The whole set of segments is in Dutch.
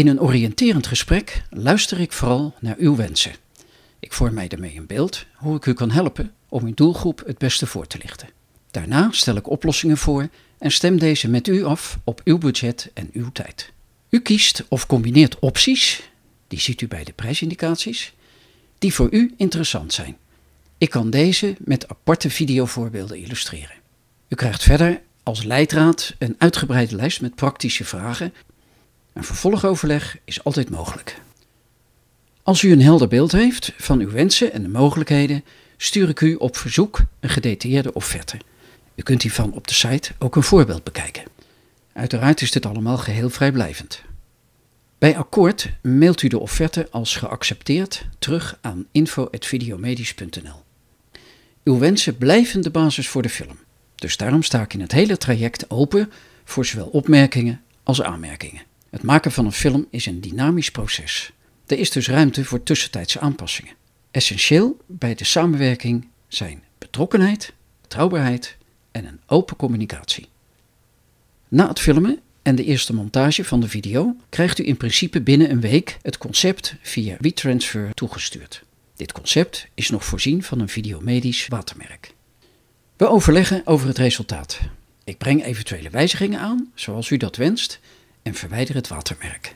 In een oriënterend gesprek luister ik vooral naar uw wensen. Ik vorm mij daarmee een beeld hoe ik u kan helpen om uw doelgroep het beste voor te lichten. Daarna stel ik oplossingen voor en stem deze met u af op uw budget en uw tijd. U kiest of combineert opties, die ziet u bij de prijsindicaties, die voor u interessant zijn. Ik kan deze met aparte videovoorbeelden illustreren. U krijgt verder als leidraad een uitgebreide lijst met praktische vragen een vervolgoverleg is altijd mogelijk. Als u een helder beeld heeft van uw wensen en de mogelijkheden, stuur ik u op verzoek een gedetailleerde offerte. U kunt hiervan op de site ook een voorbeeld bekijken. Uiteraard is dit allemaal geheel vrijblijvend. Bij akkoord mailt u de offerte als geaccepteerd terug aan info.videomedisch.nl. Uw wensen blijven de basis voor de film, dus daarom sta ik in het hele traject open voor zowel opmerkingen als aanmerkingen. Het maken van een film is een dynamisch proces. Er is dus ruimte voor tussentijdse aanpassingen. Essentieel bij de samenwerking zijn betrokkenheid, betrouwbaarheid en een open communicatie. Na het filmen en de eerste montage van de video krijgt u in principe binnen een week het concept via WeTransfer toegestuurd. Dit concept is nog voorzien van een videomedisch watermerk. We overleggen over het resultaat. Ik breng eventuele wijzigingen aan, zoals u dat wenst, en verwijder het watermerk.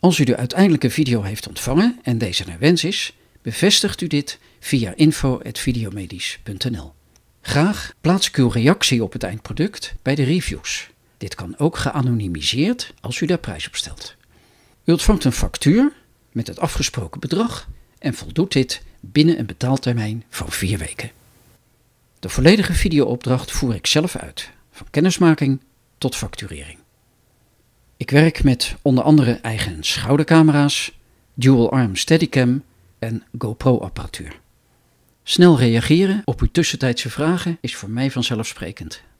Als u de uiteindelijke video heeft ontvangen en deze naar wens is, bevestigt u dit via info.videomedisch.nl. Graag plaats ik uw reactie op het eindproduct bij de reviews. Dit kan ook geanonimiseerd als u daar prijs op stelt. U ontvangt een factuur met het afgesproken bedrag en voldoet dit binnen een betaaltermijn van 4 weken. De volledige videoopdracht voer ik zelf uit, van kennismaking tot facturering. Ik werk met onder andere eigen schoudercamera's, dual arm steadicam en GoPro apparatuur. Snel reageren op uw tussentijdse vragen is voor mij vanzelfsprekend.